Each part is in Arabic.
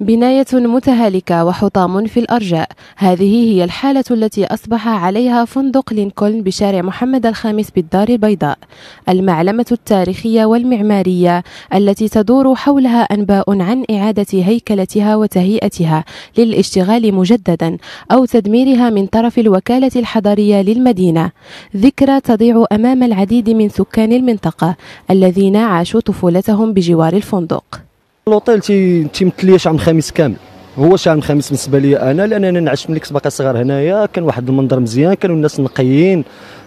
بناية متهالكة وحطام في الأرجاء هذه هي الحالة التي أصبح عليها فندق لينكولن بشارع محمد الخامس بالدار البيضاء المعلمة التاريخية والمعمارية التي تدور حولها أنباء عن إعادة هيكلتها وتهيئتها للاشتغال مجددا أو تدميرها من طرف الوكالة الحضرية للمدينة ذكرى تضيع أمام العديد من سكان المنطقة الذين عاشوا طفولتهم بجوار الفندق لوطيل تيمثل لي شعب الخميس كامل هو شهر الخميس بالنسبه لي انا لان انا نعشت ملي كنت باقي صغير هنايا كان واحد المنظر مزيان كانوا الناس نقيين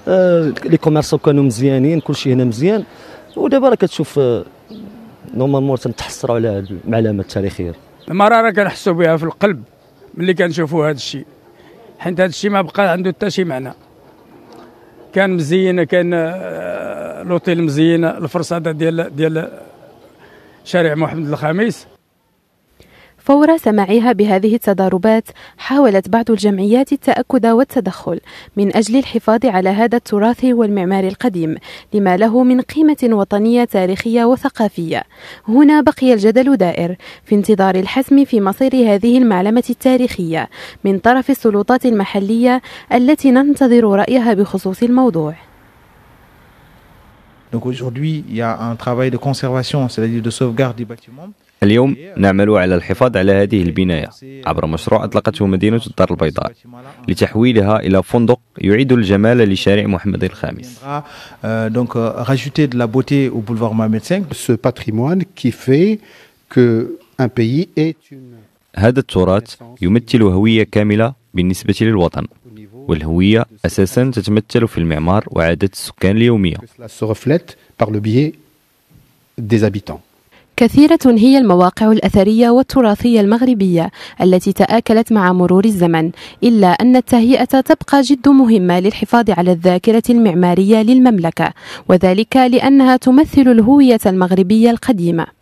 آه لي كوميرسو كانوا مزيانين كلشي هنا مزيان ودابا راه كتشوف آه نورمالمون تنتحسروا على هاد المعلمه التاريخيه المراره كنحسوا بها في القلب ملي كنشوفوا هذا الشيء حيت هذا الشيء ما بقى عنده حتى شي معنى كان مزينه كان آه، لوطيل مزينه الفرصه ديال ديال شارع محمد الخامس فور سماعها بهذه التضاربات حاولت بعض الجمعيات التأكد والتدخل من أجل الحفاظ على هذا التراث والمعمار القديم لما له من قيمة وطنية تاريخية وثقافية هنا بقي الجدل دائر في انتظار الحسم في مصير هذه المعلمة التاريخية من طرف السلطات المحلية التي ننتظر رأيها بخصوص الموضوع دونك اجوردي يا ان ترافاي دو كونسيرفاسيون سي دو سوفغارد دي باتيمون اليوم نعمل على الحفاظ على هذه البناية عبر مشروع أطلقته مدينة الدار البيضاء لتحويلها إلى فندق يعيد الجمال لشارع محمد الخامس. هذا التراث يمثل هوية كاملة بالنسبة للوطن. والهوية أساسا تتمثل في المعمار وعادات السكان اليومية كثيرة هي المواقع الأثرية والتراثية المغربية التي تآكلت مع مرور الزمن، إلا أن التهيئة تبقى جد مهمة للحفاظ على الذاكرة المعمارية للمملكة، وذلك لأنها تمثل الهوية المغربية القديمة.